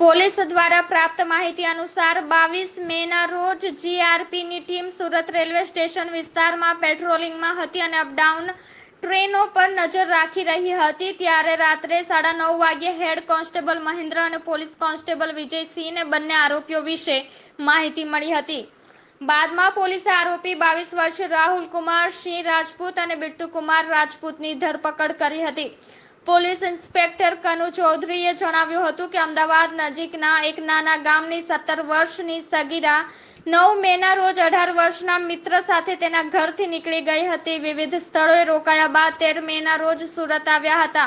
police દ્વારા પ્રાપ્ત માહિતી અનુસાર બાવીસ મેના રોજ જીઆરપીની ટીમ સુરત રેલવે સ્ટેશન વિસ્તારમાં પેટ્રોલિંગમાં હતી અને અપડાઉન ટ્રેનો પર નજર રાખી રહી હતી ત્યારે રાત્રે સાડા નવ વાગ્યે હેડ કોન્સ્ટેબલ મહેન્દ્ર અને પોલીસ કોન્સ્ટેબલ વિજયસિંહને બંને આરોપીઓ વિશે માહિતી મળી હતી બાદમાં પોલીસે આરોપી બાવીસ વર્ષીય રાહુલ કુમાર સિંહ રાજપૂત અને બિટ્ટુ કુમાર રાજપૂતની ધરપકડ કરી હતી પોલીસ ઇન્સ્પેક્ટર કનુ ચૌધરીએ જણાવ્યું હતું કે અમદાવાદ નજીકના એક નાના ગામની સત્તર વર્ષની સગીરા નવ મેના રોજ અઢાર વર્ષના મિત્ર સાથે તેના ઘરથી નીકળી ગઈ હતી વિવિધ સ્થળોએ રોકાયા બાદ તેર મેના રોજ સુરત આવ્યા હતા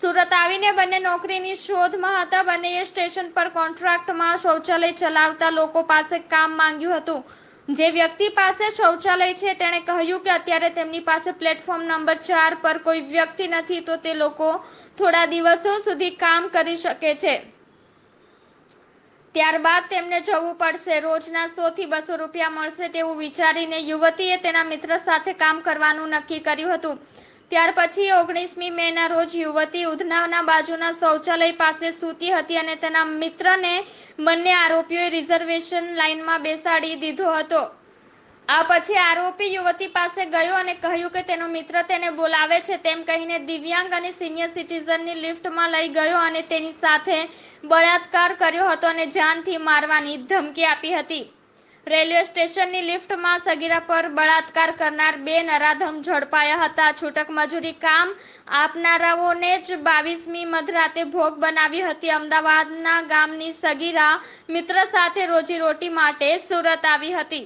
સુરત આવીને બંને નોકરીની શોધમાં હતા બંનેએ સ્ટેશન પર કોન્ટ્રાક્ટમાં શૌચાલય ચલાવતા લોકો પાસે કામ માંગ્યું હતું જે વ્યક્તિ પાસે શૌચાલય છે તેણે કહ્યું કે અત્યારે તેમની પાસે પ્લેટફોર્મ નંબર ચાર પર કોઈ વ્યક્તિ નથી તો તે લોકો થોડા દિવસો સુધી કામ કરી શકે છે ત્યારબાદ તેમને જવું પડશે રોજના સો થી બસો રૂપિયા મળશે તેવું વિચારીને યુવતીએ તેના મિત્ર સાથે કામ કરવાનું નક્કી કર્યું હતું ત્યાર પછી ઓગણીસમી મેના રોજ યુવતી ઉધનાના બાજુના શૌચાલય પાસે સૂતી હતી અને તેના મિત્રને બંને આરોપીઓએ રિઝર્વેશન લાઇનમાં બેસાડી દીધો હતો આ પછી આરોપી યુવતી પાસે ગયો અને કહ્યું કે તેનો મિત્ર તેને બોલાવે છે તેમ કહીને દિવ્યાંગ અને સિનિયર સિટીઝનની લિફ્ટમાં લઈ ગયો અને તેની સાથે બળાત્કાર કર્યો હતો અને જાનથી મારવાની ધમકી આપી હતી રેલવે સ્ટેશનની લિફ્ટમાં સગીરા પર બળાત્કાર કરનાર બે નરાધમ ઝડપાયા હતા છૂટક મજૂરી કામ આપનારાઓને જ બાવીસમી મધરાતે ભોગ બનાવી હતી અમદાવાદના ગામની સગીરા મિત્ર સાથે રોજીરોટી માટે સુરત આવી હતી